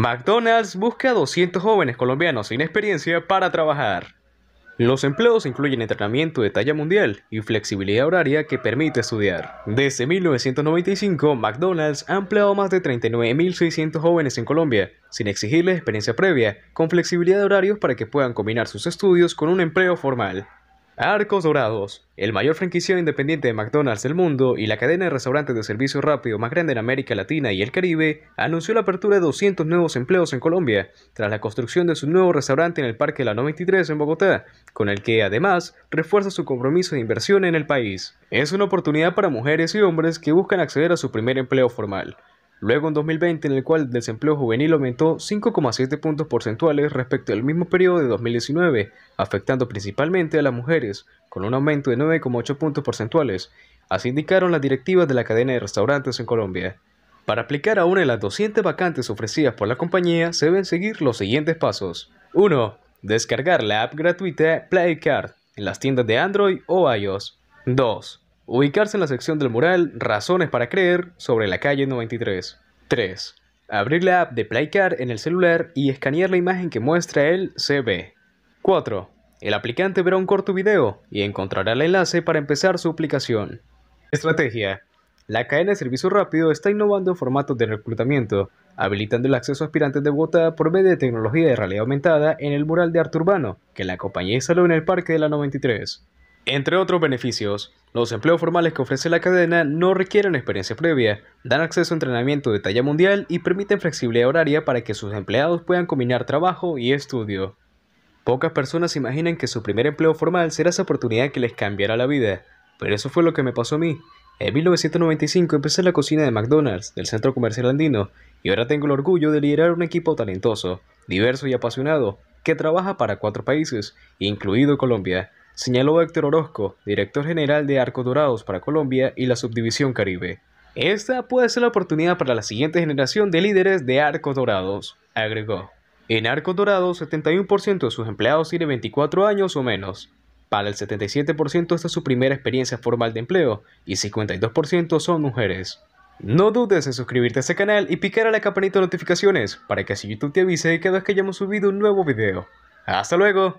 McDonald's busca 200 jóvenes colombianos sin experiencia para trabajar. Los empleos incluyen entrenamiento de talla mundial y flexibilidad horaria que permite estudiar. Desde 1995, McDonald's ha empleado más de 39.600 jóvenes en Colombia, sin exigirles experiencia previa, con flexibilidad de horarios para que puedan combinar sus estudios con un empleo formal. Arcos Dorados, el mayor franquiciado independiente de McDonald's del mundo y la cadena de restaurantes de servicio rápido más grande en América Latina y el Caribe, anunció la apertura de 200 nuevos empleos en Colombia, tras la construcción de su nuevo restaurante en el Parque La 93 en Bogotá, con el que además refuerza su compromiso de inversión en el país. Es una oportunidad para mujeres y hombres que buscan acceder a su primer empleo formal Luego en 2020, en el cual el desempleo juvenil aumentó 5,7 puntos porcentuales respecto al mismo periodo de 2019, afectando principalmente a las mujeres, con un aumento de 9,8 puntos porcentuales, así indicaron las directivas de la cadena de restaurantes en Colombia. Para aplicar a una de las 200 vacantes ofrecidas por la compañía, se deben seguir los siguientes pasos. 1. Descargar la app gratuita PlayCard en las tiendas de Android o iOS. 2. Ubicarse en la sección del mural Razones para creer sobre la calle 93. 3. Abrir la app de Playcard en el celular y escanear la imagen que muestra el CB. 4. El aplicante verá un corto video y encontrará el enlace para empezar su aplicación. Estrategia. La cadena de servicio rápido está innovando en formatos de reclutamiento, habilitando el acceso a aspirantes de Bogotá por medio de tecnología de realidad aumentada en el mural de arte urbano que la compañía instaló en el Parque de la 93. Entre otros beneficios, los empleos formales que ofrece la cadena no requieren experiencia previa, dan acceso a entrenamiento de talla mundial y permiten flexibilidad horaria para que sus empleados puedan combinar trabajo y estudio. Pocas personas imaginan que su primer empleo formal será esa oportunidad que les cambiará la vida, pero eso fue lo que me pasó a mí. En 1995 empecé la cocina de McDonald's, del centro comercial andino, y ahora tengo el orgullo de liderar un equipo talentoso, diverso y apasionado, que trabaja para cuatro países, incluido Colombia señaló Héctor Orozco, director general de Arcos Dorados para Colombia y la Subdivisión Caribe. Esta puede ser la oportunidad para la siguiente generación de líderes de Arcos Dorados, agregó. En Arcos Dorados, 71% de sus empleados tiene 24 años o menos. Para el 77% esta es su primera experiencia formal de empleo y 52% son mujeres. No dudes en suscribirte a este canal y picar a la campanita de notificaciones para que así YouTube te avise cada vez que hayamos subido un nuevo video. ¡Hasta luego!